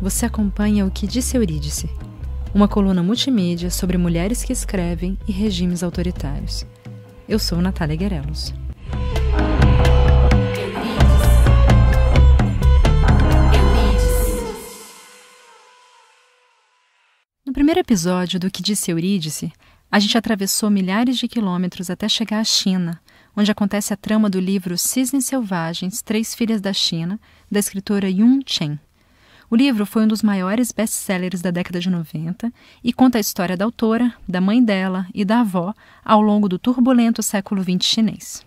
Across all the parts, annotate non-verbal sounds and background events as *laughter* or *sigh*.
você acompanha o que disse Eurídice, uma coluna multimídia sobre mulheres que escrevem e regimes autoritários. Eu sou Natália Guerelos. No primeiro episódio do Que Disse Eurídice, a gente atravessou milhares de quilômetros até chegar à China, onde acontece a trama do livro Cisnes Selvagens, Três Filhas da China, da escritora Yun Chen. O livro foi um dos maiores best-sellers da década de 90 e conta a história da autora, da mãe dela e da avó ao longo do turbulento século XX chinês.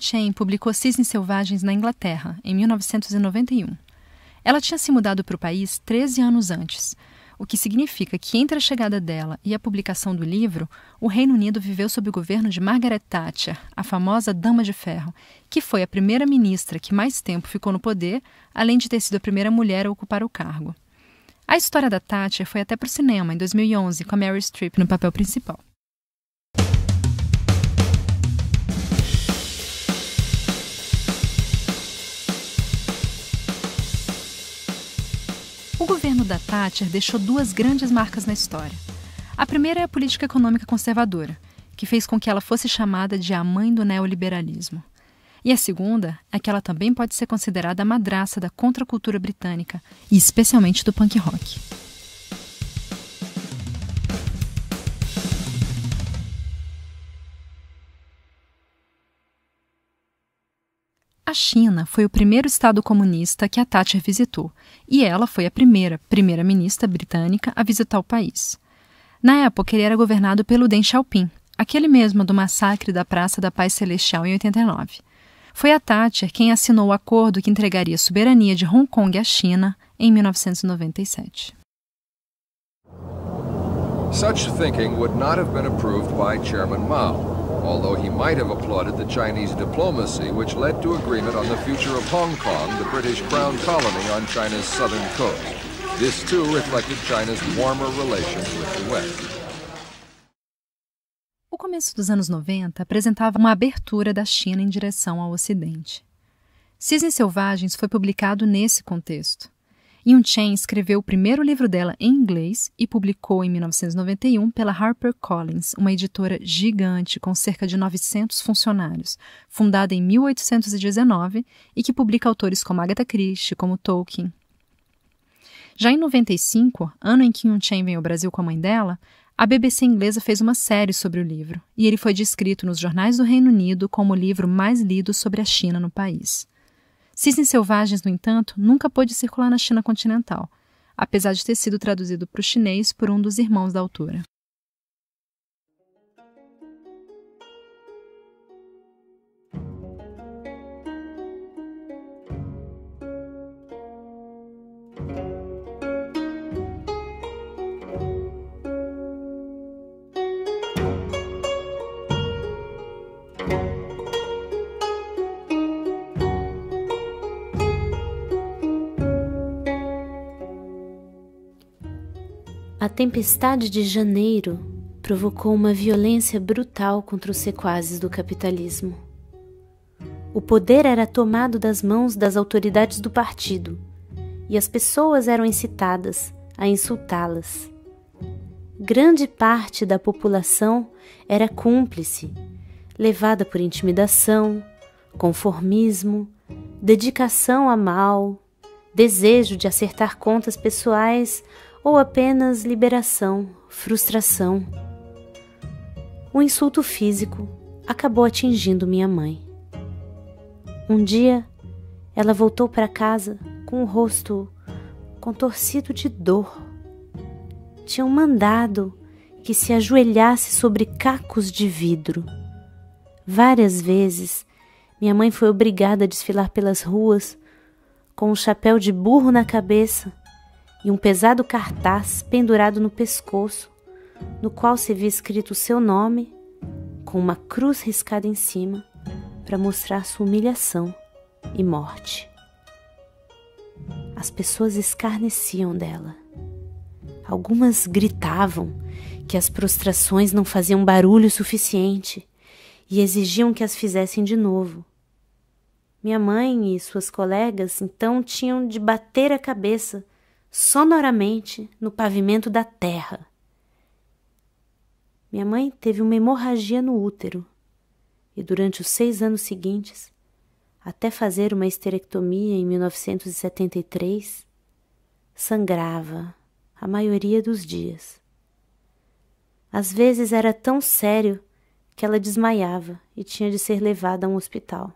Chain publicou Cisnes Selvagens na Inglaterra, em 1991. Ela tinha se mudado para o país 13 anos antes, o que significa que entre a chegada dela e a publicação do livro, o Reino Unido viveu sob o governo de Margaret Thatcher, a famosa Dama de Ferro, que foi a primeira ministra que mais tempo ficou no poder, além de ter sido a primeira mulher a ocupar o cargo. A história da Thatcher foi até para o cinema em 2011, com a Mary Streep no papel principal. da Thatcher deixou duas grandes marcas na história. A primeira é a política econômica conservadora, que fez com que ela fosse chamada de a mãe do neoliberalismo. E a segunda é que ela também pode ser considerada a madraça da contracultura britânica, e especialmente do punk rock. A China foi o primeiro Estado comunista que a Thatcher visitou, e ela foi a primeira primeira-ministra britânica a visitar o país. Na época, ele era governado pelo Deng Xiaoping, aquele mesmo do massacre da Praça da Paz Celestial em 89. Foi a Thatcher quem assinou o acordo que entregaria a soberania de Hong Kong à China em 1997. Such thinking would not have been approved by Chairman Mao although he might have applauded the Chinese diplomacy which led to agreement on the future of Hong Kong, the British crown colony on China's southern coast. This too reflected China's warmer relations with the West. O começo dos anos 90 apresentava uma abertura da China em direção ao Ocidente. Cisnes Selvagens foi publicado nesse contexto. Yun Chen escreveu o primeiro livro dela em inglês e publicou em 1991 pela HarperCollins, uma editora gigante com cerca de 900 funcionários, fundada em 1819 e que publica autores como Agatha Christie, como Tolkien. Já em 95, ano em que Yun Chen veio ao Brasil com a mãe dela, a BBC inglesa fez uma série sobre o livro, e ele foi descrito nos jornais do Reino Unido como o livro mais lido sobre a China no país. Cisnes Selvagens, no entanto, nunca pôde circular na China continental, apesar de ter sido traduzido para o chinês por um dos irmãos da autora. A tempestade de janeiro provocou uma violência brutal contra os sequazes do capitalismo. O poder era tomado das mãos das autoridades do partido e as pessoas eram incitadas a insultá-las. Grande parte da população era cúmplice, levada por intimidação, conformismo, dedicação a mal, desejo de acertar contas pessoais ou apenas liberação, frustração. O insulto físico acabou atingindo minha mãe. Um dia, ela voltou para casa com o rosto contorcido de dor. Tinham mandado que se ajoelhasse sobre cacos de vidro. Várias vezes, minha mãe foi obrigada a desfilar pelas ruas com um chapéu de burro na cabeça e um pesado cartaz pendurado no pescoço, no qual se via escrito o seu nome, com uma cruz riscada em cima, para mostrar sua humilhação e morte. As pessoas escarneciam dela. Algumas gritavam que as prostrações não faziam barulho suficiente e exigiam que as fizessem de novo. Minha mãe e suas colegas então tinham de bater a cabeça sonoramente no pavimento da terra. Minha mãe teve uma hemorragia no útero e, durante os seis anos seguintes, até fazer uma esterectomia em 1973, sangrava a maioria dos dias. Às vezes era tão sério que ela desmaiava e tinha de ser levada a um hospital.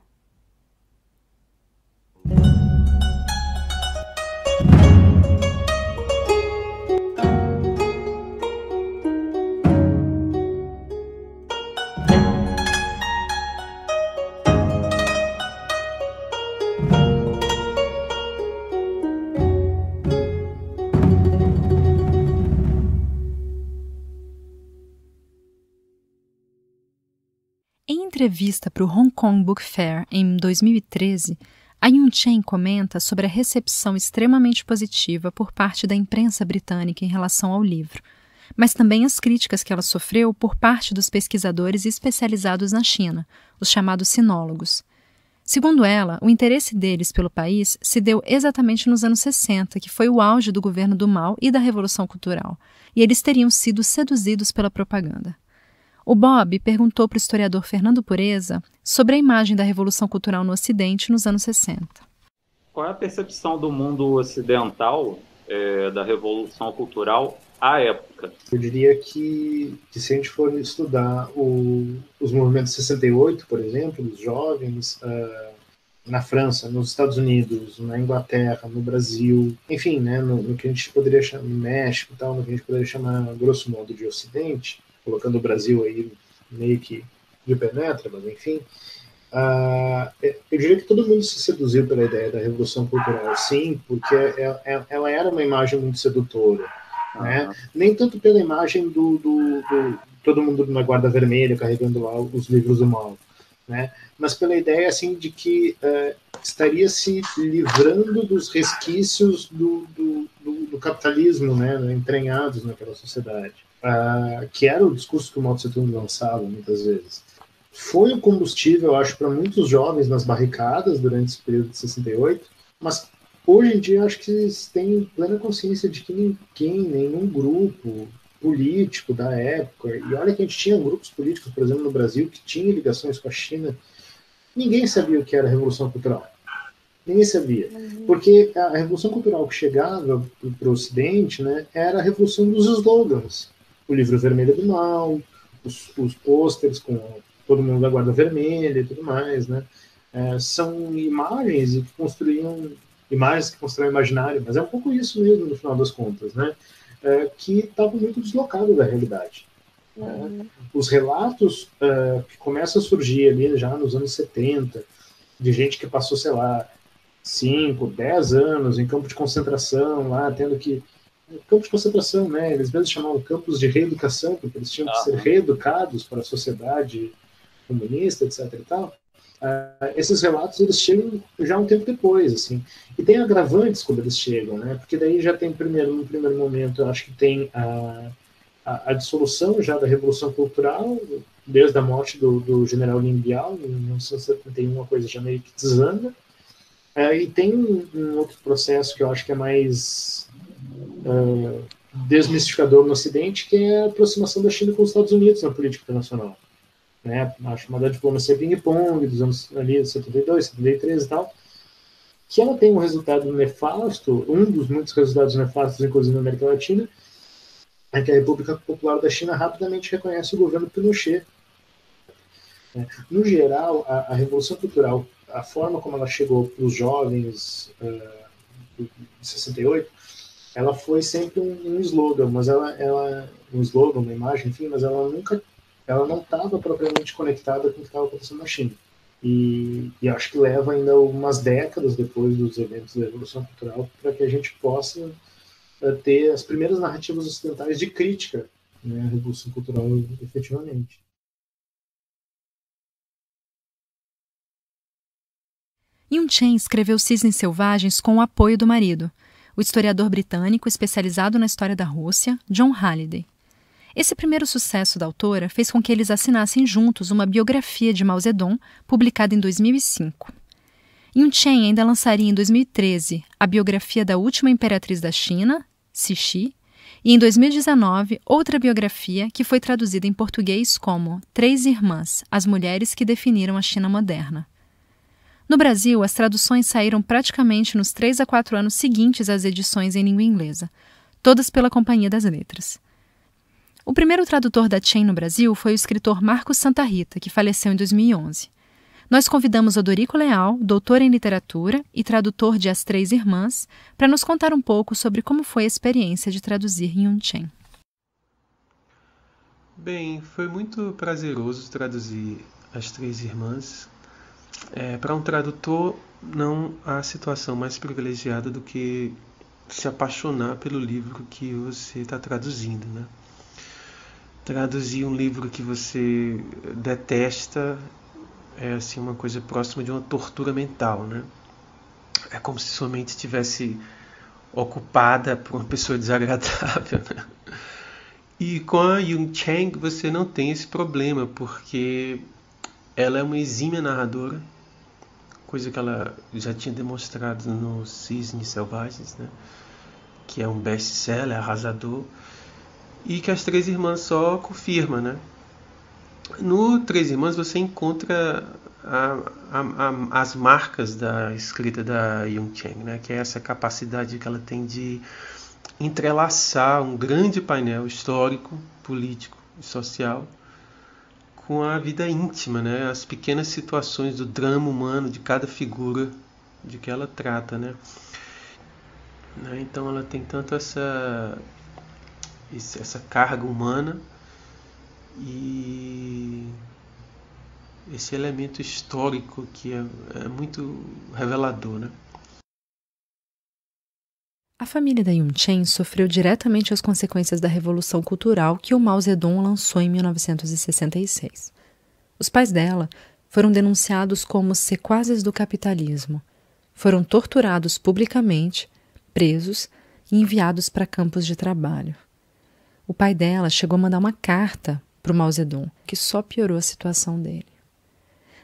entrevista para o Hong Kong Book Fair em 2013, a Yun Chen comenta sobre a recepção extremamente positiva por parte da imprensa britânica em relação ao livro, mas também as críticas que ela sofreu por parte dos pesquisadores especializados na China, os chamados sinólogos. Segundo ela, o interesse deles pelo país se deu exatamente nos anos 60, que foi o auge do governo do mal e da Revolução Cultural, e eles teriam sido seduzidos pela propaganda. O Bob perguntou para o historiador Fernando Pureza sobre a imagem da Revolução Cultural no Ocidente nos anos 60. Qual é a percepção do mundo ocidental é, da Revolução Cultural à época? Eu diria que, que se a gente for estudar o, os movimentos 68, por exemplo, os jovens, uh, na França, nos Estados Unidos, na Inglaterra, no Brasil, enfim, né, no, no que a gente poderia chamar, no México tal, no que a gente poderia chamar, grosso modo, de Ocidente, colocando o Brasil aí meio que de penetra, mas enfim. Uh, eu diria que todo mundo se seduziu pela ideia da Revolução Cultural, sim, porque é, é, ela era uma imagem muito sedutora. Uhum. Né? Nem tanto pela imagem do, do, do todo mundo na guarda vermelha carregando lá os livros do mal, né? mas pela ideia assim de que uh, estaria se livrando dos resquícios do, do, do, do capitalismo, né? entranhados naquela sociedade, uh, que era o discurso que o Mao Tse Tung lançava muitas vezes. Foi o combustível, eu acho, para muitos jovens nas barricadas durante esse período de 68, mas hoje em dia eu acho que eles têm plena consciência de que ninguém, nenhum grupo, político da época. E olha que a gente tinha grupos políticos, por exemplo, no Brasil, que tinham ligações com a China. Ninguém sabia o que era Revolução Cultural. Ninguém sabia. Uhum. Porque a Revolução Cultural que chegava para o Ocidente né, era a revolução dos slogans. O livro vermelho do mal, os, os pôsteres com todo mundo da Guarda Vermelha e tudo mais. Né? É, são imagens que construíam imagens que constroem imaginário, mas é um pouco isso mesmo no final das contas, né? é, que estavam muito deslocados da realidade. Uhum. É, os relatos é, que começam a surgir ali já nos anos 70, de gente que passou, sei lá, 5, 10 anos em campo de concentração, lá tendo que. Campo de concentração, né? Eles mesmos chamavam campos de reeducação, porque eles tinham que ser reeducados para a sociedade comunista, etc. e tal. Uh, esses relatos eles chegam já um tempo depois, assim. E tem agravantes quando eles chegam, né? Porque daí já tem primeiro, no primeiro momento, eu acho que tem a, a, a dissolução já da Revolução Cultural, desde a morte do, do general Limbial, em 1971, uma coisa já meio que desanda. Uh, e tem um, um, outro processo que eu acho que é mais uh, desmistificador no Ocidente, que é a aproximação da China com os Estados Unidos na política internacional né, a chamada diplomacia é ping-pong dos anos ali, 72, 73 e tal, que ela tem um resultado nefasto, um dos muitos resultados nefastos, inclusive na América Latina, é que a República Popular da China rapidamente reconhece o governo Pinochet. É, no geral, a, a Revolução Cultural, a forma como ela chegou para os jovens uh, de 68, ela foi sempre um, um slogan, mas ela, ela, um slogan, uma imagem, enfim, mas ela nunca ela não estava propriamente conectada com o que estava acontecendo na China. E, e, acho que leva ainda algumas décadas depois dos eventos da Revolução Cultural para que a gente possa eh, ter as primeiras narrativas ocidentais de crítica né, à Revolução Cultural efetivamente. Yun Chen escreveu Cisnes Selvagens com o apoio do marido, o historiador britânico especializado na história da Rússia, John Halliday. Esse primeiro sucesso da autora fez com que eles assinassem juntos uma biografia de Mao Zedong, publicada em 2005. Yun-chen ainda lançaria em 2013 a biografia da última imperatriz da China, Cixi, e em 2019 outra biografia que foi traduzida em português como Três Irmãs, as mulheres que definiram a China moderna. No Brasil, as traduções saíram praticamente nos três a quatro anos seguintes às edições em língua inglesa, todas pela Companhia das Letras. O primeiro tradutor da Chain no Brasil foi o escritor Marcos Santa Rita, que faleceu em 2011. Nós convidamos Odorico Leal, doutor em literatura e tradutor de As Três Irmãs, para nos contar um pouco sobre como foi a experiência de traduzir Yun Chen. Bem, foi muito prazeroso traduzir As Três Irmãs. É, para um tradutor, não há situação mais privilegiada do que se apaixonar pelo livro que você está traduzindo, né? Traduzir um livro que você detesta é assim uma coisa próxima de uma tortura mental, né? É como se sua mente estivesse ocupada por uma pessoa *laughs* desagradável. Né? E com a Yung Chang você não tem esse problema, porque ela é uma exímia narradora, coisa que ela já tinha demonstrado no Cisne Selvagens, né? que é um best-seller arrasador e que as Três Irmãs só confirma, né? No Três Irmãs você encontra a, a, a, as marcas da escrita da Yung Cheng, né? Que é essa capacidade que ela tem de entrelaçar um grande painel histórico, político e social com a vida íntima, né? As pequenas situações do drama humano de cada figura de que ela trata, né? né? Então ela tem tanto essa esse, essa carga humana e esse elemento histórico que é, é muito revelador, né? A família da Yunchen sofreu diretamente as consequências da revolução cultural que o Mao Zedong lançou em 1966. Os pais dela foram denunciados como sequazes do capitalismo, foram torturados publicamente, presos e enviados para campos de trabalho. O pai dela chegou a mandar uma carta para o Mao Zedong, que só piorou a situação dele.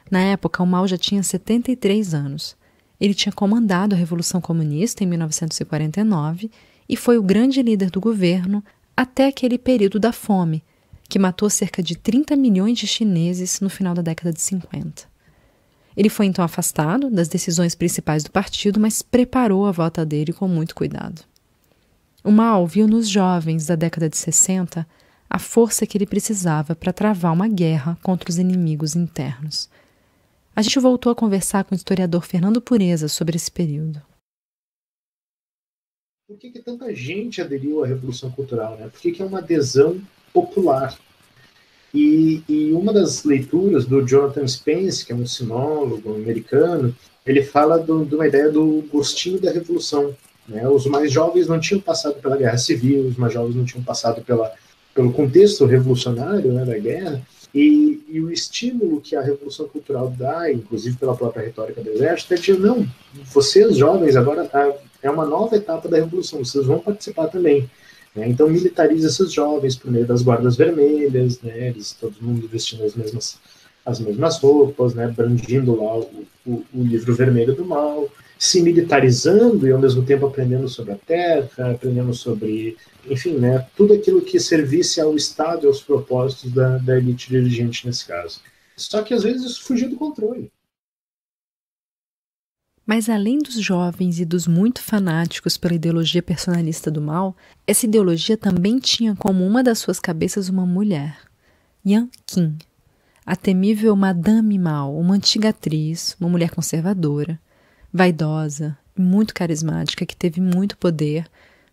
Na época, o Mao já tinha 73 anos. Ele tinha comandado a Revolução Comunista em 1949 e foi o grande líder do governo até aquele período da fome, que matou cerca de 30 milhões de chineses no final da década de 50. Ele foi então afastado das decisões principais do partido, mas preparou a volta dele com muito cuidado. O mal viu nos jovens da década de 60 a força que ele precisava para travar uma guerra contra os inimigos internos. A gente voltou a conversar com o historiador Fernando Pureza sobre esse período. Por que, que tanta gente aderiu à Revolução Cultural? Né? Por que, que é uma adesão popular? E, e, uma das leituras do Jonathan Spence, que é um sinólogo americano, ele fala de uma ideia do gostinho da revolução, né? Os mais jovens não tinham passado pela guerra civil, os mais jovens não tinham passado pela, pelo contexto revolucionário né, da guerra, e, e, o estímulo que a revolução cultural dá, inclusive pela própria retórica do exército, é de não, vocês jovens agora tá, é uma nova etapa da revolução, vocês vão participar também. Né? Então militariza esses jovens por meio das guardas vermelhas, né? eles todo mundo vestindo as mesmas as mesmas roupas, né? brandindo lá o, o, o livro vermelho do mal se militarizando e ao mesmo tempo aprendendo sobre a terra, aprendendo sobre, enfim, né, tudo aquilo que servisse ao Estado e aos propósitos da, da elite dirigente nesse caso. Só que às vezes isso fugia do controle. Mas além dos jovens e dos muito fanáticos pela ideologia personalista do mal, essa ideologia também tinha como uma das suas cabeças uma mulher, Yan Qin, a temível Madame Mal, uma antiga atriz, uma mulher conservadora, vaidosa, muito carismática, que teve muito poder,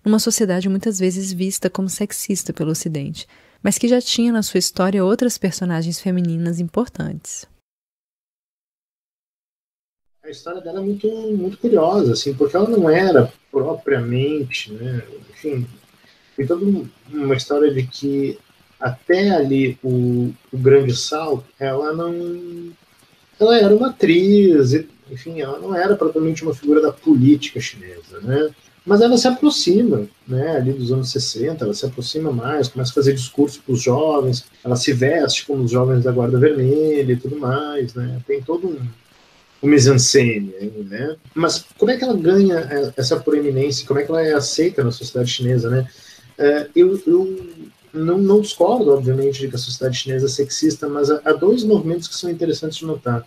numa sociedade muitas vezes vista como sexista pelo Ocidente, mas que já tinha na sua história outras personagens femininas importantes. A história dela é muito, muito curiosa, assim, porque ela não era propriamente, né, enfim, tem toda uma história de que até ali o, o grande salto, ela não, ela era uma atriz enfim, ela não era propriamente uma figura da política chinesa, né? Mas ela se aproxima, né, ali dos anos 60, ela se aproxima mais, começa a fazer discurso para os jovens, ela se veste como os jovens da Guarda Vermelha e tudo mais, né? Tem todo um, um mise-en-scène né? Mas como é que ela ganha é, essa proeminência? Como é que ela é aceita na sociedade chinesa, né? É, eu, eu não, não, discordo, obviamente, de que a sociedade chinesa é sexista, mas há, dois movimentos que são interessantes de notar.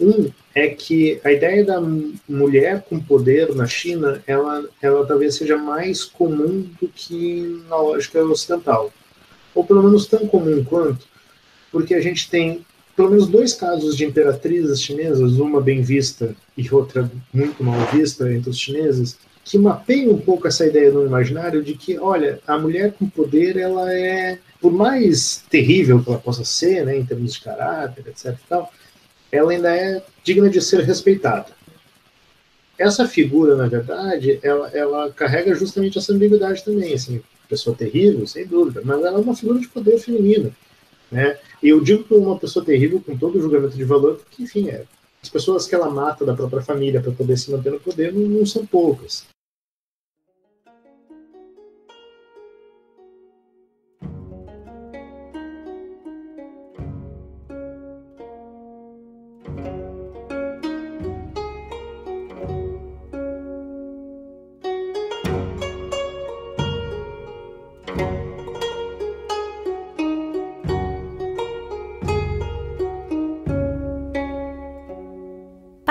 Um é que a ideia da mulher com poder na China, ela, ela talvez seja mais comum do que na lógica ocidental. Ou pelo menos tão comum quanto, porque a gente tem pelo menos dois casos de imperatrizes chinesas, uma bem vista e outra muito mal vista entre os chineses, que mapeiam um pouco essa ideia no imaginário de que, olha, a mulher com poder, ela é, por mais terrível que ela possa ser, né, em termos de caráter, etc. Tal, ela ainda é digna de ser respeitada. Essa figura, na verdade, ela, ela carrega justamente essa ambiguidade também, assim, pessoa terrível, sem dúvida, mas ela é uma figura de poder feminina, né? E eu digo que uma pessoa terrível com todo o julgamento de valor, porque, enfim, é, as pessoas que ela mata da própria família para poder se manter no poder não, não são poucas.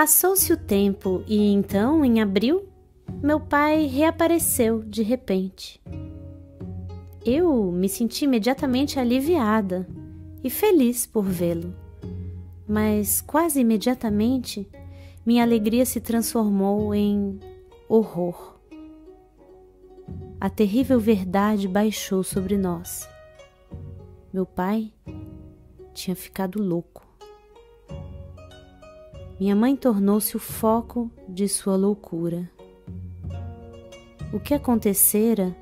Passou-se o tempo e então, em abril, meu pai reapareceu de repente. Eu me senti imediatamente aliviada e feliz por vê-lo. Mas quase imediatamente, minha alegria se transformou em horror. A terrível verdade baixou sobre nós. Meu pai tinha ficado louco minha mãe tornou-se o foco de sua loucura. O que acontecera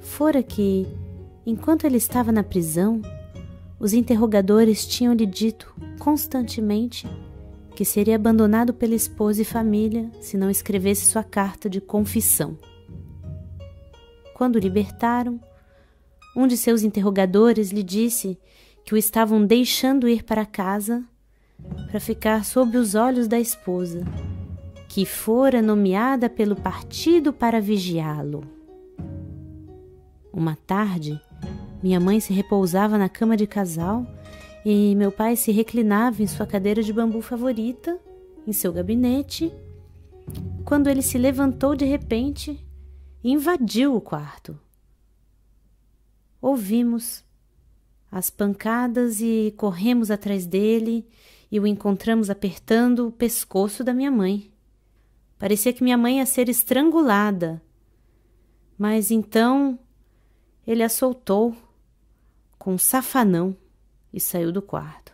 fora que, enquanto ele estava na prisão, os interrogadores tinham-lhe dito constantemente que seria abandonado pela esposa e família se não escrevesse sua carta de confissão. Quando o libertaram, um de seus interrogadores lhe disse que o estavam deixando ir para casa para ficar sob os olhos da esposa, que fora nomeada pelo partido para vigiá-lo. Uma tarde, minha mãe se repousava na cama de casal e meu pai se reclinava em sua cadeira de bambu favorita, em seu gabinete, quando ele se levantou de repente e invadiu o quarto. Ouvimos as pancadas e corremos atrás dele e o encontramos apertando o pescoço da minha mãe. Parecia que minha mãe ia ser estrangulada. Mas então ele a soltou com um safanão e saiu do quarto.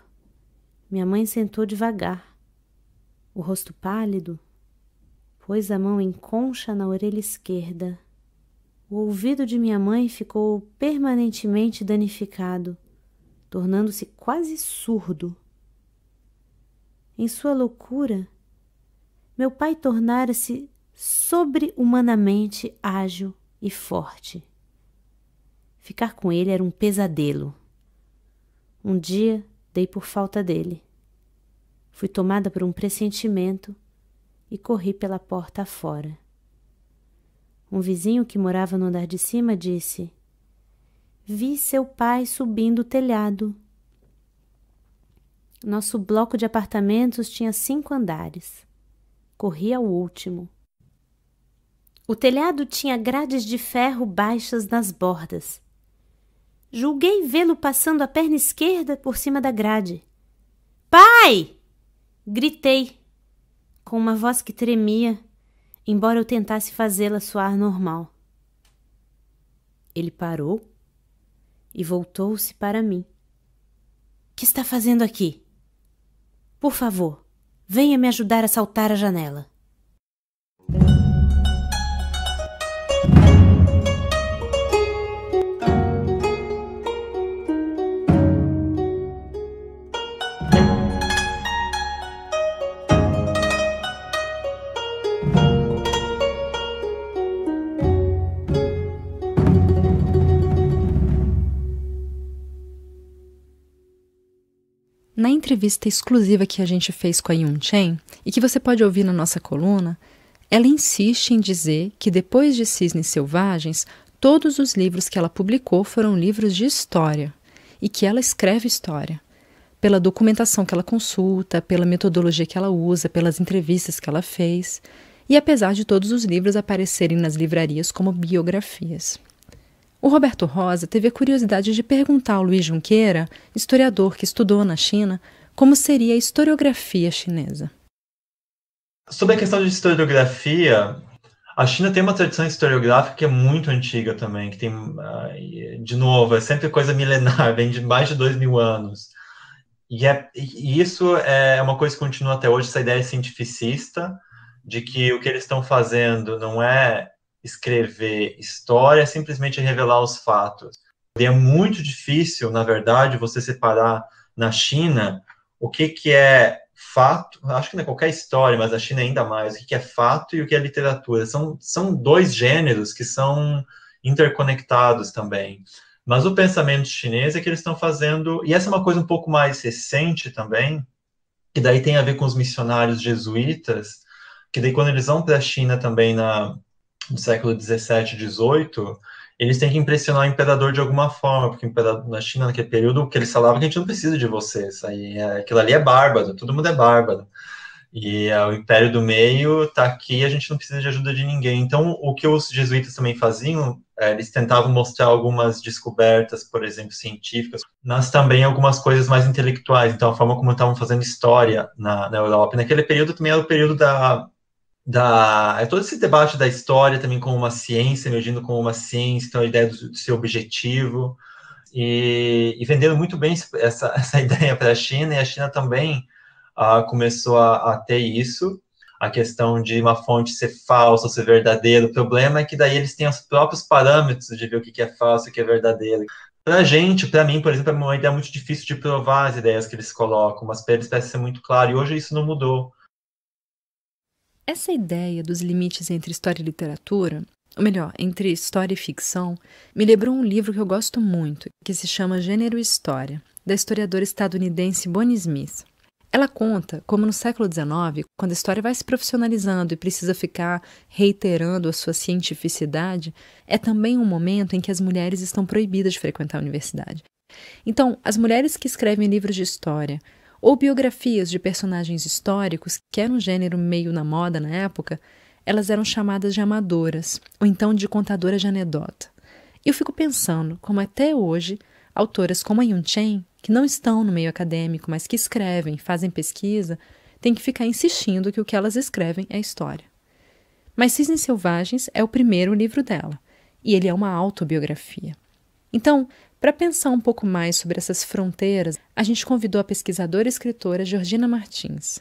Minha mãe sentou devagar, o rosto pálido, pôs a mão em concha na orelha esquerda. O ouvido de minha mãe ficou permanentemente danificado, tornando-se quase surdo. Em sua loucura, meu pai tornara-se sobre-humanamente ágil e forte. Ficar com ele era um pesadelo. Um dia dei por falta dele. Fui tomada por um pressentimento e corri pela porta afora. Um vizinho que morava no andar de cima disse: Vi seu pai subindo o telhado. Nosso bloco de apartamentos tinha cinco andares. Corria ao último. O telhado tinha grades de ferro baixas nas bordas. Julguei vê-lo passando a perna esquerda por cima da grade. Pai! Gritei, com uma voz que tremia, embora eu tentasse fazê-la soar normal. Ele parou e voltou-se para mim. Que está fazendo aqui? Por favor, venha me ajudar a saltar a janela. Na entrevista exclusiva que a gente fez com a Yun Chen, e que você pode ouvir na nossa coluna, ela insiste em dizer que depois de Cisnes Selvagens, todos os livros que ela publicou foram livros de história e que ela escreve história. Pela documentação que ela consulta, pela metodologia que ela usa, pelas entrevistas que ela fez, e apesar de todos os livros aparecerem nas livrarias como biografias. O Roberto Rosa teve a curiosidade de perguntar ao Luiz Junqueira, historiador que estudou na China, como seria a historiografia chinesa. Sobre a questão de historiografia, a China tem uma tradição historiográfica que é muito antiga também, que tem, ah, de novo, é sempre coisa milenar, *laughs* vem de mais de dois mil anos. E, é, e isso é uma coisa que continua até hoje, essa ideia cientificista de que o que eles estão fazendo não é escrever história, simplesmente revelar os fatos. E é muito difícil, na verdade, você separar na China o que, que é fato, acho que não é qualquer história, mas na China é ainda mais, o que é fato e o que é literatura. São, são dois gêneros que são interconectados também. Mas o pensamento chinês é que eles estão fazendo, e essa é uma coisa um pouco mais recente também, que daí tem a ver com os missionários jesuítas, que daí quando eles vão para a China também na, do século 17 18, eles têm que impressionar o imperador de alguma forma, porque o imperador na China, naquele período, que eles falavam é que a gente não precisa de vocês, aí, é, aquilo ali é bárbaro, todo mundo é bárbaro. E é, o Império do Meio está aqui, a gente não precisa de ajuda de ninguém. Então, o que os jesuítas também faziam, é, eles tentavam mostrar algumas descobertas, por exemplo, científicas, mas também algumas coisas mais intelectuais. Então, a forma como estavam fazendo história na, na Europa. Naquele período também era o período da, da é todo esse debate da história também como uma ciência, medindo como uma ciência, então a ideia do, do seu objetivo e, e, vendendo muito bem essa, *laughs* essa ideia para a China e a China também ah, começou a, a, ter isso a questão de uma fonte ser falsa ou ser verdadeira. O problema é que daí eles têm os próprios parâmetros de ver o que é falso e o que é verdadeiro. Para a gente, para mim, por exemplo, é uma ideia muito difícil de provar as ideias que eles colocam, mas para eles parece ser muito claro. E hoje isso não mudou essa ideia dos limites entre história e literatura, ou melhor, entre história e ficção, me lembrou um livro que eu gosto muito, que se chama Gênero e História, da historiadora estadunidense Bonnie Smith. Ela conta como no século XIX, quando a história vai se profissionalizando e precisa ficar reiterando a sua cientificidade, é também um momento em que as mulheres estão proibidas de frequentar a universidade. Então, as mulheres que escrevem livros de história, ou biografias de personagens históricos, que era um gênero meio na moda na época, elas eram chamadas de amadoras, ou então de contadoras de anedota. E eu fico pensando como até hoje autoras como a Yun Chen, que não estão no meio acadêmico, mas que escrevem, fazem pesquisa, têm que ficar insistindo que o que elas escrevem é história. Mas Cisnes Selvagens é o primeiro livro dela, e ele é uma autobiografia. Então, para pensar um pouco mais sobre essas fronteiras, a gente convidou a pesquisadora e escritora Georgina Martins.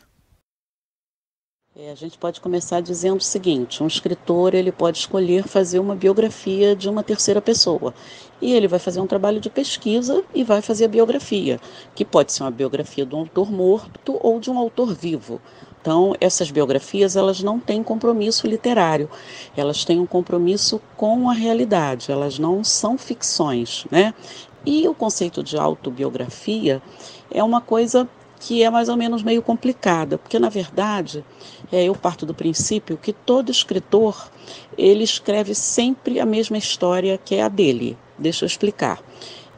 É, a gente pode começar dizendo o seguinte: um escritor ele pode escolher fazer uma biografia de uma terceira pessoa e ele vai fazer um trabalho de pesquisa e vai fazer a biografia, que pode ser uma biografia de um autor morto ou de um autor vivo. Então, essas biografias, elas não têm compromisso literário, elas têm um compromisso com a realidade, elas não são ficções, né? E o conceito de autobiografia é uma coisa que é mais ou menos meio complicada, porque na verdade é, eu parto do princípio que todo escritor ele escreve sempre a mesma história que é a dele. Deixa eu explicar.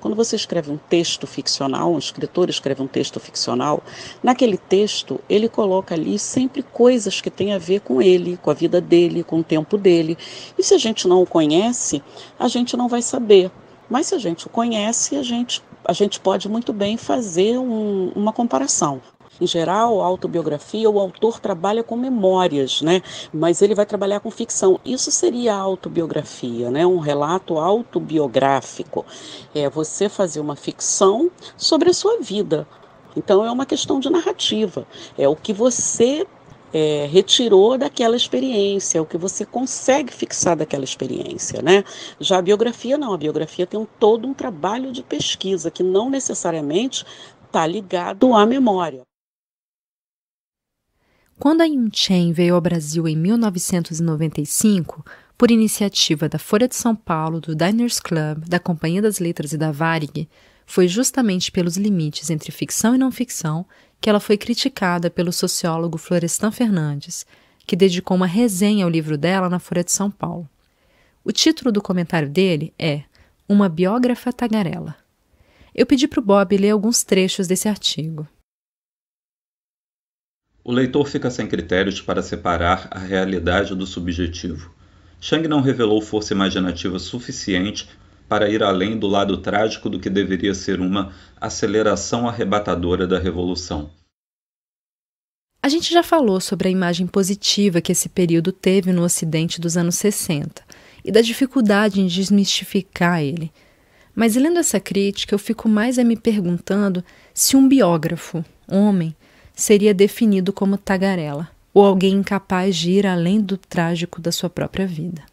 Quando você escreve um texto ficcional, um escritor escreve um texto ficcional, naquele texto ele coloca ali sempre coisas que têm a ver com ele, com a vida dele, com o tempo dele. E se a gente não o conhece, a gente não vai saber. Mas se a gente o conhece, a gente, a gente pode muito bem fazer um, uma comparação. Em geral, autobiografia, o autor trabalha com memórias, né? Mas ele vai trabalhar com ficção. Isso seria autobiografia, né? Um relato autobiográfico. É você fazer uma ficção sobre a sua vida. Então é uma questão de narrativa. É o que você é, retirou daquela experiência, é o que você consegue fixar daquela experiência, né? Já a biografia não, a biografia tem um, todo um trabalho de pesquisa que não necessariamente está ligado à memória. Quando a Chen veio ao Brasil em 1995, por iniciativa da Folha de São Paulo, do Diners Club, da Companhia das Letras e da Varig, foi justamente pelos limites entre ficção e não ficção que ela foi criticada pelo sociólogo Florestan Fernandes, que dedicou uma resenha ao livro dela na Folha de São Paulo. O título do comentário dele é Uma Biógrafa Tagarela. Eu pedi para o Bob ler alguns trechos desse artigo. O leitor fica sem critérios para separar a realidade do subjetivo. Chang não revelou força imaginativa suficiente para ir além do lado trágico do que deveria ser uma aceleração arrebatadora da revolução. A gente já falou sobre a imagem positiva que esse período teve no Ocidente dos anos 60 e da dificuldade em desmistificar ele. Mas lendo essa crítica, eu fico mais a me perguntando se um biógrafo, homem, seria definido como tagarela, ou alguém incapaz de ir além do trágico da sua própria vida.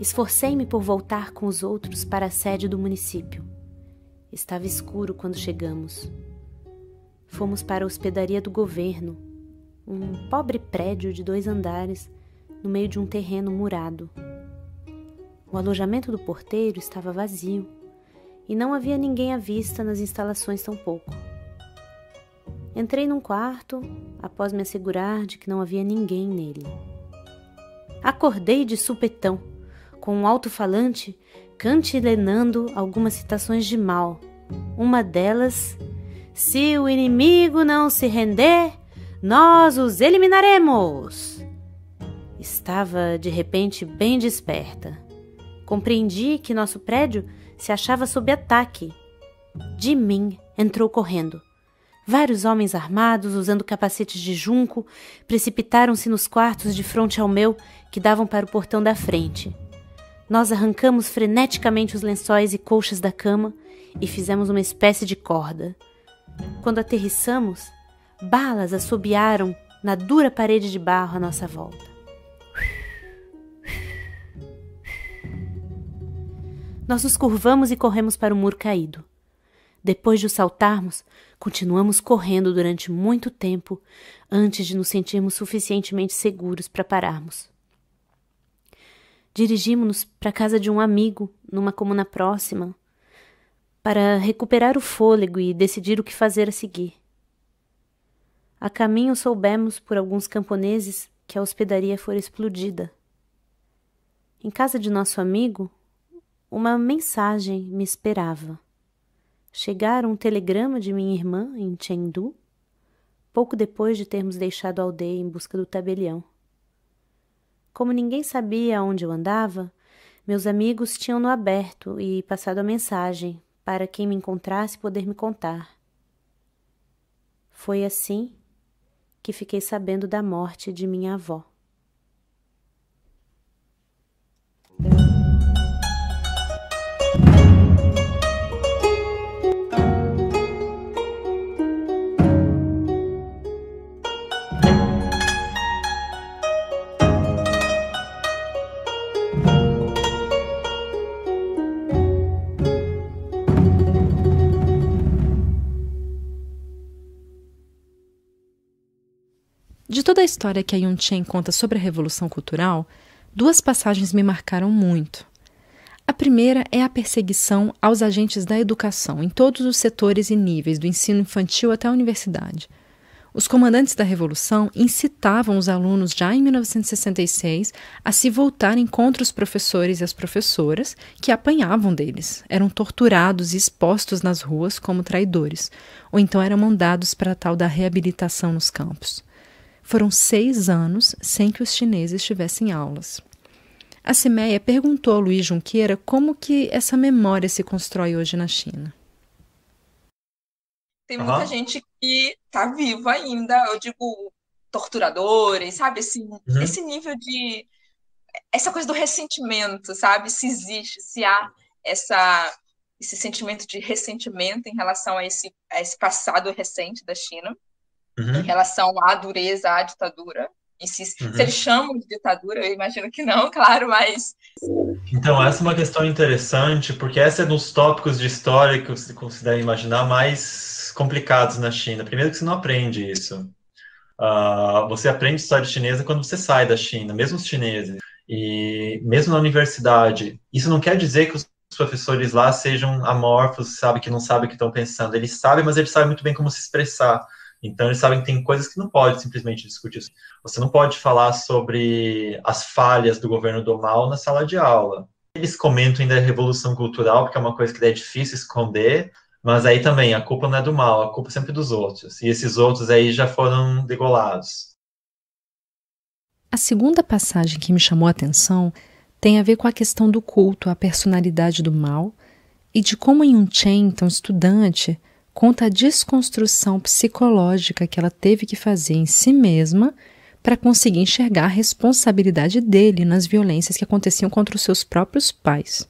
Esforcei-me por voltar com os outros para a sede do município. Estava escuro quando chegamos. Fomos para a hospedaria do governo, um pobre prédio de dois andares no meio de um terreno murado. O alojamento do porteiro estava vazio e não havia ninguém à vista nas instalações tampouco. Entrei num quarto após me assegurar de que não havia ninguém nele. Acordei de supetão com um alto-falante, cantilenando algumas citações de Mal. Uma delas: Se o inimigo não se render, nós os eliminaremos! Estava de repente bem desperta. Compreendi que nosso prédio se achava sob ataque. De mim entrou correndo. Vários homens armados, usando capacetes de junco, precipitaram-se nos quartos de frente ao meu, que davam para o portão da frente. Nós arrancamos freneticamente os lençóis e colchas da cama e fizemos uma espécie de corda. Quando aterrissamos, balas assobiaram na dura parede de barro à nossa volta. Nós nos curvamos e corremos para o muro caído. Depois de o saltarmos, continuamos correndo durante muito tempo antes de nos sentirmos suficientemente seguros para pararmos dirigimos-nos para a casa de um amigo, numa comuna próxima, para recuperar o fôlego e decidir o que fazer a seguir. A caminho soubemos por alguns camponeses que a hospedaria fora explodida. Em casa de nosso amigo, uma mensagem me esperava. Chegara um telegrama de minha irmã em Chengdu, pouco depois de termos deixado a aldeia em busca do tabelião. Como ninguém sabia onde eu andava, meus amigos tinham-no aberto e passado a mensagem para quem me encontrasse poder me contar. Foi assim que fiquei sabendo da morte de minha avó. De toda a história que a Yun Chen conta sobre a Revolução Cultural, duas passagens me marcaram muito. A primeira é a perseguição aos agentes da educação em todos os setores e níveis, do ensino infantil até a universidade. Os comandantes da Revolução incitavam os alunos, já em 1966, a se voltarem contra os professores e as professoras, que apanhavam deles, eram torturados e expostos nas ruas como traidores, ou então eram mandados para a tal da reabilitação nos campos. Foram seis anos sem que os chineses tivessem aulas. A Cimeia perguntou a Luiz Junqueira como que essa memória se constrói hoje na China. Tem muita uhum. gente que está viva ainda, eu digo torturadores, sabe? Esse, assim, uhum. esse nível de. Essa coisa do ressentimento, sabe? Se existe, se há essa, esse sentimento de ressentimento em relação a esse, a esse passado recente da China uhum. em relação à dureza, à ditadura. Uhum. Se eles chamam de ditadura, eu imagino que não, *laughs* claro, mas. Então, essa é uma questão interessante, porque essa é dos tópicos de história que você considera imaginar mais complicados na China. Primeiro, que você não aprende isso. Uh, você aprende história chinesa quando você sai da China, mesmo os chineses. E mesmo na universidade. Isso não quer dizer que os professores lá sejam amorfos, sabe, que não sabem o que estão pensando. Eles sabem, mas eles sabem muito bem como se expressar então eles sabem que tem coisas que não pode simplesmente discutir. Você não pode falar sobre as falhas do governo do mal na sala de aula. Eles comentam ainda a revolução cultural, porque é uma coisa que é difícil esconder, mas aí também a culpa não é do mal, a culpa é sempre dos outros. E esses outros aí já foram degolados. A segunda passagem que me chamou a atenção tem a ver com a questão do culto à personalidade do mal e de como em um Chen, então estudante, conta a desconstrução psicológica que ela teve que fazer em si mesma para conseguir enxergar a responsabilidade dele nas violências que aconteciam contra os seus próprios pais.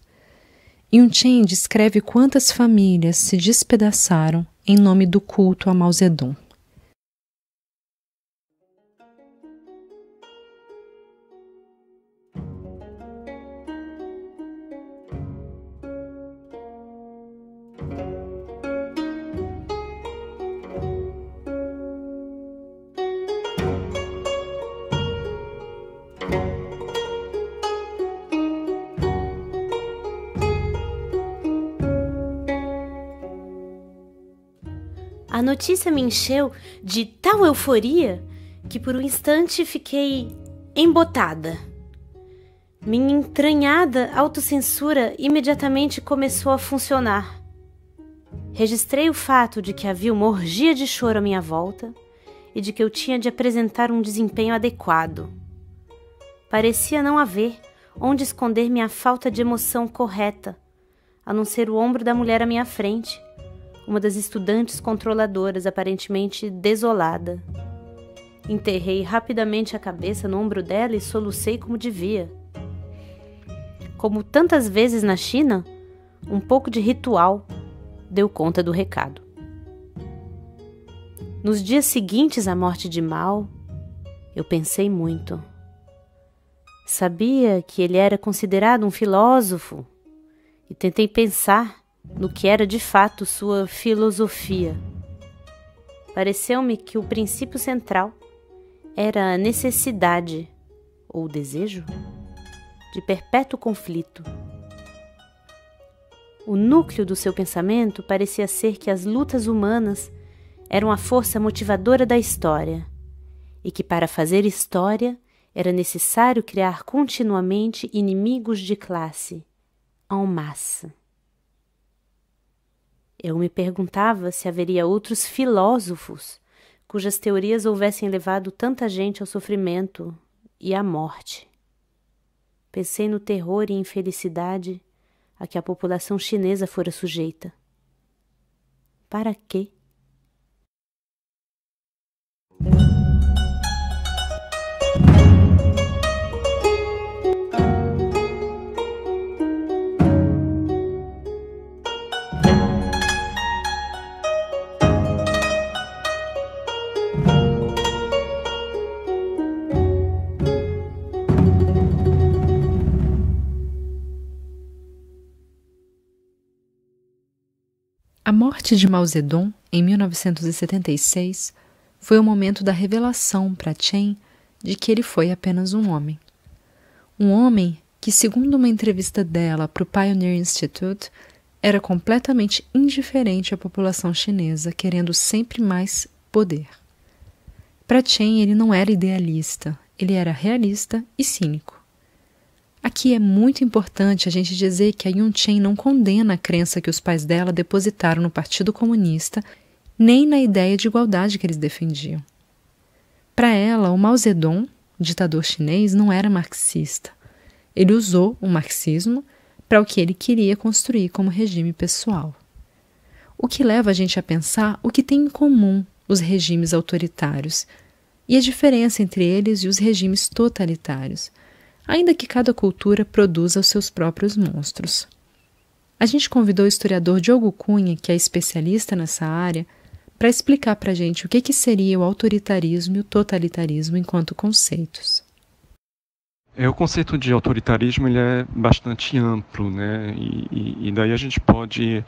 Yunchen descreve quantas famílias se despedaçaram em nome do culto a Mao Zedong. notícia me encheu de tal euforia que por um instante fiquei embotada. Minha entranhada autocensura imediatamente começou a funcionar. Registrei o fato de que havia uma orgia de choro à minha volta e de que eu tinha de apresentar um desempenho adequado. Parecia não haver onde esconder minha falta de emoção correta, a não ser o ombro da mulher à minha frente, uma das estudantes controladoras, aparentemente desolada. Enterrei rapidamente a cabeça no ombro dela e solucei como devia. Como tantas vezes na China, um pouco de ritual deu conta do recado. Nos dias seguintes à morte de Mal, eu pensei muito. Sabia que ele era considerado um filósofo e tentei pensar no que era de fato sua filosofia. Pareceu-me que o princípio central era a necessidade, ou desejo, de perpétuo conflito. O núcleo do seu pensamento parecia ser que as lutas humanas eram a força motivadora da história, e que para fazer história era necessário criar continuamente inimigos de classe, en massa. Eu me perguntava se haveria outros filósofos cujas teorias houvessem levado tanta gente ao sofrimento e à morte. Pensei no terror e infelicidade a que a população chinesa fora sujeita. Para quê morte de Mao Zedong, em 1976, foi o momento da revelação para Chen de que ele foi apenas um homem. Um homem que, segundo uma entrevista dela para o Pioneer Institute, era completamente indiferente à população chinesa, querendo sempre mais poder. Para Chen, ele não era idealista, ele era realista e cínico. Aqui é muito importante a gente dizer que a Yun Chen não condena a crença que os pais dela depositaram no Partido Comunista, nem na ideia de igualdade que eles defendiam. Para ela, o Mao Zedong, ditador chinês, não era marxista. Ele usou o marxismo para o que ele queria construir como regime pessoal. O que leva a gente a pensar o que tem em comum os regimes autoritários e a diferença entre eles e os regimes totalitários ainda que cada cultura produza os seus próprios monstros. A gente convidou o historiador Diogo Cunha, que é especialista nessa área, para explicar para a gente o que, que seria o autoritarismo e o totalitarismo enquanto conceitos. É, o conceito de autoritarismo ele é bastante amplo, né? E, e, e daí a gente pode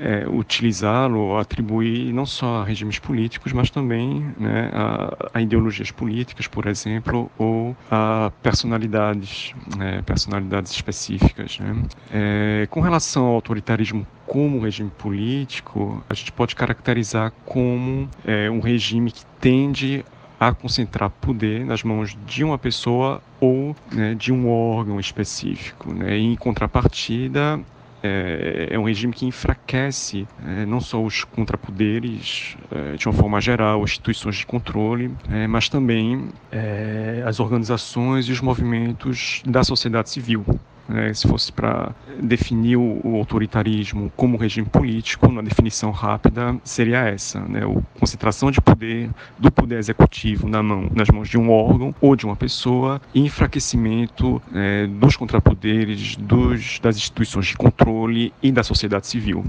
é, utilizá-lo, atribuir não só a regimes políticos, mas também né, a, a, ideologias políticas, por exemplo, ou a personalidades, né, personalidades específicas. Né? É, com relação ao autoritarismo como regime político, a gente pode caracterizar como é, um regime que tende a concentrar poder nas mãos de uma pessoa ou né, de um órgão específico. Né? Em contrapartida, é, é um regime que enfraquece é, não só os contrapoderes é, de uma forma geral, as instituições de controle, é, mas também é, as organizações e os movimentos da sociedade civil. Né? Se fosse para definir o, o, autoritarismo como regime político, na definição rápida seria essa, né? a concentração de poder do poder executivo na mão, nas mãos de um órgão ou de uma pessoa, enfraquecimento é, dos contrapoderes, dos, das instituições de controle e da sociedade civil.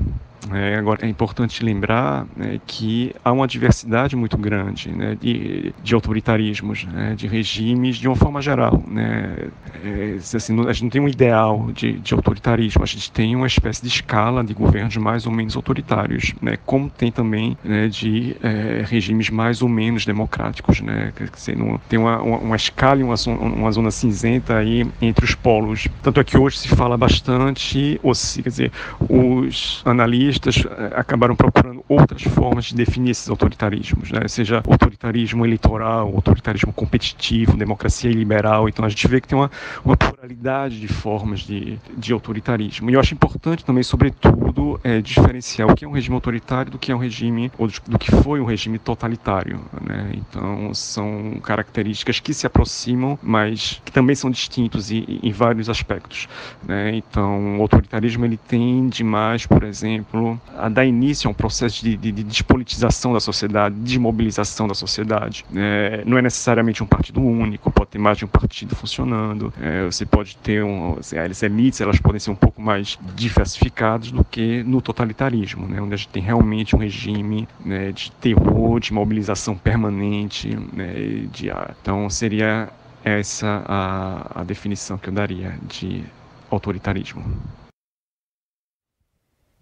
É, agora, é importante lembrar né, que há uma diversidade muito grande né, de, de, autoritarismos, né, de regimes, de uma forma geral. Né. É, assim, a gente não tem um ideal de, de, autoritarismo, a gente tem uma espécie de escala de governos mais ou menos autoritários, né, como tem também né, de é, regimes mais ou menos democráticos. Não, tem uma, uma, uma, escala e uma, uma zona cinzenta aí entre os polos. Tanto é que hoje se fala bastante, ou se, quer dizer, os analistas anarquistas eh, acabaram procurando outras formas de definir esses autoritarismos, né? seja autoritarismo eleitoral, autoritarismo competitivo, democracia liberal. Então a gente vê que tem uma, uma pluralidade de formas de, de autoritarismo. E eu acho importante também, sobretudo, é, diferenciar o que é um regime autoritário do que é um regime, ou do que foi um regime totalitário. Né? Então são características que se aproximam, mas que também são distintos em, em vários aspectos. Né? Então o autoritarismo ele tende mais, por exemplo, exemplo, a dar início a um processo de, de, de despolitização da sociedade, desmobilização da sociedade. É, não é necessariamente um partido único, pode ter mais de um partido funcionando, é, você pode ter um, assim, as elites elas podem ser um pouco mais diversificadas do que no totalitarismo, né, onde a gente tem realmente um regime né, de terror, de mobilização permanente, né, de, então seria essa a, a definição que eu daria de autoritarismo.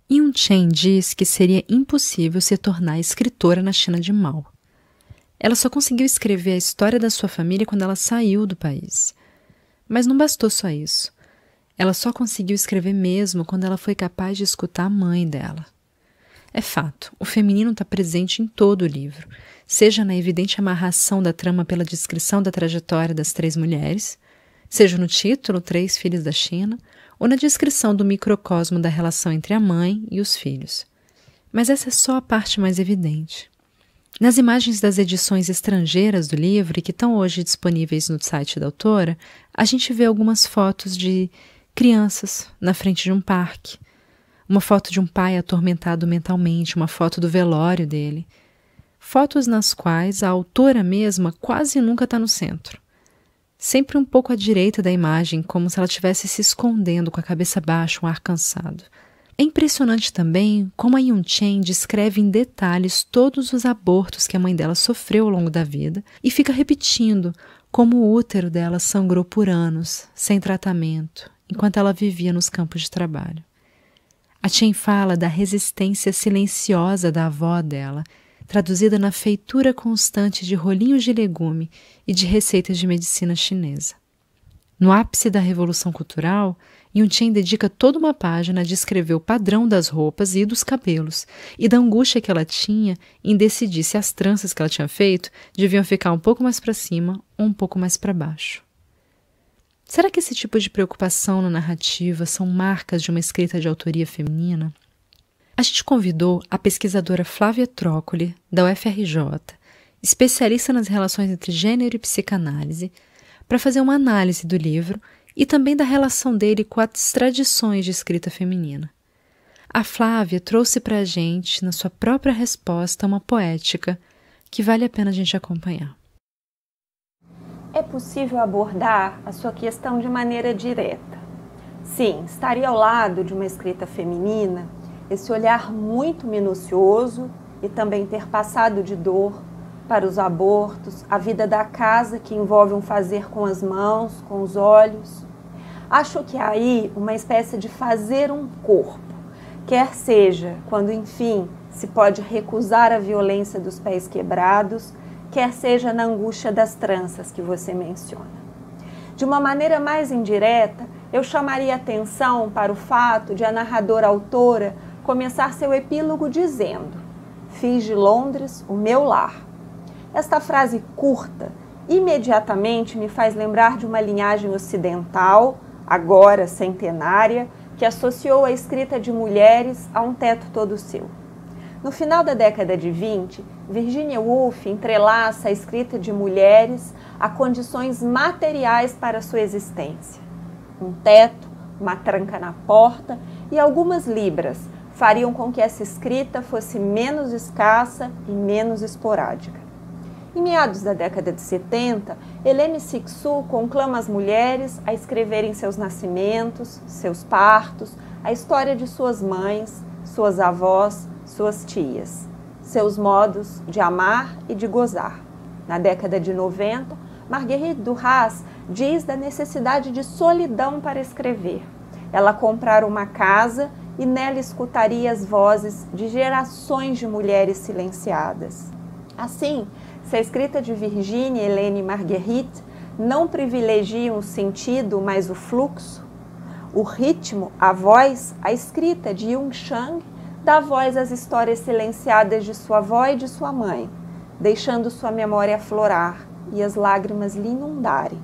Yun Chen diz que seria impossível se tornar escritora na China de Mao. Ela só conseguiu escrever a história da sua família quando ela saiu do país. Mas não bastou só isso. Ela só conseguiu escrever mesmo quando ela foi capaz de escutar a mãe dela. É fato, o feminino está presente em todo o livro, seja na evidente amarração da trama pela descrição da trajetória das três mulheres, seja no título Três Filhos da China, ou na descrição do microcosmo da relação entre a mãe e os filhos. Mas essa é só a parte mais evidente. Nas imagens das edições estrangeiras do livro, que estão hoje disponíveis no site da autora, a gente vê algumas fotos de crianças na frente de um parque, uma foto de um pai atormentado mentalmente, uma foto do velório dele. Fotos nas quais a autora mesma quase nunca está no centro sempre um pouco à direita da imagem, como se ela estivesse se escondendo com a cabeça baixa, um ar cansado. É impressionante também como a Yun Chen descreve em detalhes todos os abortos que a mãe dela sofreu ao longo da vida e fica repetindo como o útero dela sangrou por anos, sem tratamento, enquanto ela vivia nos campos de trabalho. A Chen fala da resistência silenciosa da avó dela traduzida na feitura constante de rolinhos de legume e de receitas de medicina chinesa. No ápice da Revolução Cultural, Yunqin dedica toda uma página a descrever o padrão das roupas e dos cabelos, e da angústia que ela tinha em decidir se as tranças que ela tinha feito deviam ficar um pouco mais para cima ou um pouco mais para baixo. Será que esse tipo de preocupação na narrativa são marcas de uma escrita de autoria feminina? A gente convidou a pesquisadora Flávia Trócoli, da UFRJ, especialista nas relações entre gênero e psicanálise, para fazer uma análise do livro e também da relação dele com as tradições de escrita feminina. A Flávia trouxe para a gente, na sua própria resposta, uma poética que vale a pena a gente acompanhar. É possível abordar a sua questão de maneira direta. Sim, estaria ao lado de uma escrita feminina esse olhar muito minucioso e também ter passado de dor para os abortos, a vida da casa que envolve um fazer com as mãos, com os olhos. Acho que há aí uma espécie de fazer um corpo, quer seja quando, enfim, se pode recusar a violência dos pés quebrados, quer seja na angústia das tranças que você menciona. De uma maneira mais indireta, eu chamaria atenção para o fato de a narradora autora começar seu epílogo dizendo: Fiz de Londres o meu lar. Esta frase curta imediatamente me faz lembrar de uma linhagem ocidental, agora centenária, que associou a escrita de mulheres a um teto todo seu. No final da década de 20, Virginia Woolf entrelaça a escrita de mulheres a condições materiais para sua existência: um teto, uma tranca na porta e algumas libras fariam com que essa escrita fosse menos escassa e menos esporádica. Em meados da década de 70, Helene Sixu conclama as mulheres a escreverem seus nascimentos, seus partos, a história de suas mães, suas avós, suas tias, seus modos de amar e de gozar. Na década de 90, Marguerite Duras diz da necessidade de solidão para escrever. Ela comprar uma casa e nela escutaria as vozes de gerações de mulheres silenciadas. Assim, se a escrita de Virginie Helene Marguerite não privilegia um sentido, mas o fluxo, o ritmo, a voz, a escrita de Yung Shang dá voz às histórias silenciadas de sua avó e de sua mãe, deixando sua memória aflorar e as lágrimas lhe inundarem.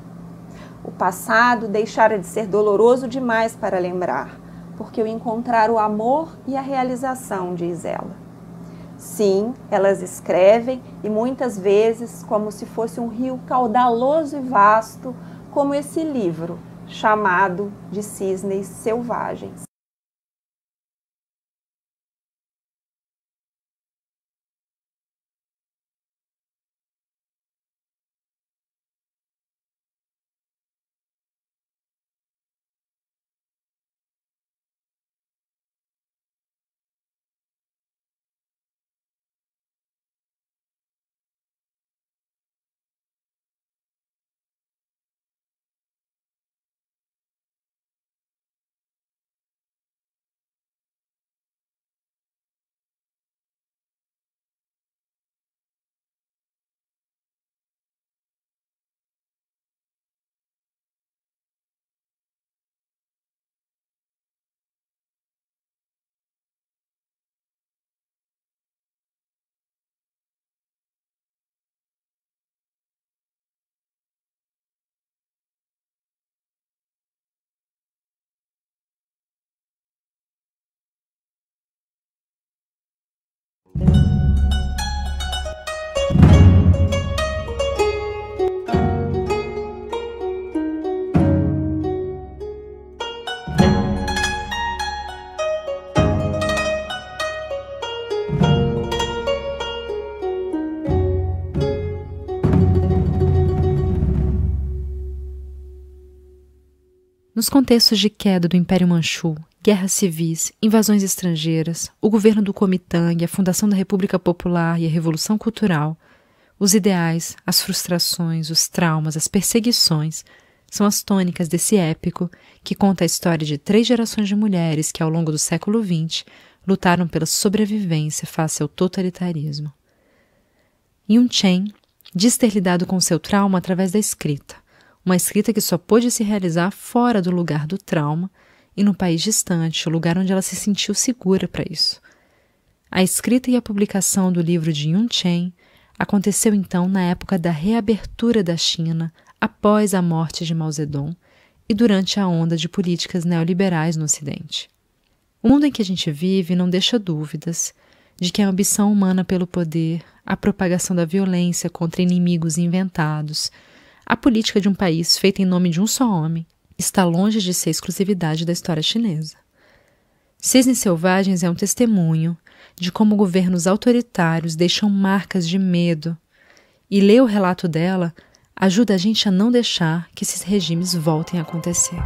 O passado deixara de ser doloroso demais para lembrar porque eu encontrar o amor e a realização, diz ela. Sim, elas escrevem e muitas vezes como se fosse um rio caudaloso e vasto, como esse livro chamado de Cisnes Selvagens. Nos contextos de queda do Império Manchu, guerras civis, invasões estrangeiras, o governo do Comitang, a fundação da República Popular e a Revolução Cultural, os ideais, as frustrações, os traumas, as perseguições são as tônicas desse épico que conta a história de três gerações de mulheres que, ao longo do século XX, lutaram pela sobrevivência face ao totalitarismo. Yun Chen diz ter lidado com seu trauma através da escrita uma escrita que só pôde se realizar fora do lugar do trauma e no país distante, o lugar onde ela se sentiu segura para isso. A escrita e a publicação do livro de Yun Chen aconteceu então na época da reabertura da China após a morte de Mao Zedong e durante a onda de políticas neoliberais no Ocidente. O mundo em que a gente vive não deixa dúvidas de que a ambição humana pelo poder, a propagação da violência contra inimigos inventados, a política de um país feita em nome de um só homem está longe de ser exclusividade da história chinesa. Cisnes Selvagens é um testemunho de como governos autoritários deixam marcas de medo, e ler o relato dela ajuda a gente a não deixar que esses regimes voltem a acontecer.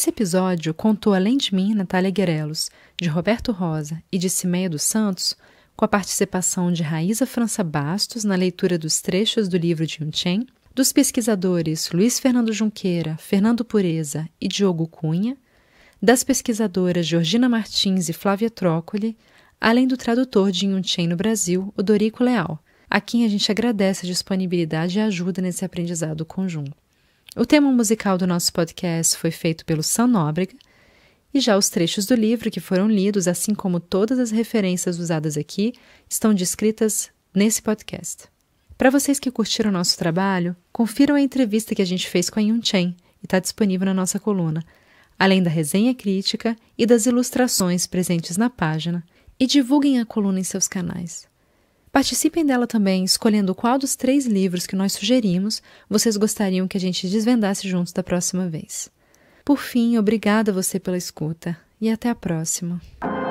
Nesse episódio contou, além de mim, Natália Guerelos, de Roberto Rosa e de Cimeia dos Santos, com a participação de Raíza França Bastos na leitura dos trechos do livro de Yunchen, dos pesquisadores Luiz Fernando Junqueira, Fernando Pureza e Diogo Cunha, das pesquisadoras Georgina Martins e Flávia Trócoli, além do tradutor de Yunchen no Brasil, Odorico Leal, a quem a gente agradece a disponibilidade e ajuda nesse aprendizado conjunto. O tema musical do nosso podcast foi feito pelo São Nóbrega, e já os trechos do livro que foram lidos, assim como todas as referências usadas aqui, estão descritas nesse podcast. Para vocês que curtiram o nosso trabalho, confiram a entrevista que a gente fez com a Yun Chen e está disponível na nossa coluna, além da resenha crítica e das ilustrações presentes na página, e divulguem a coluna em seus canais. Participem dela também, escolhendo qual dos três livros que nós sugerimos vocês gostariam que a gente desvendasse juntos da próxima vez. Por fim, obrigada a você pela escuta e até a próxima.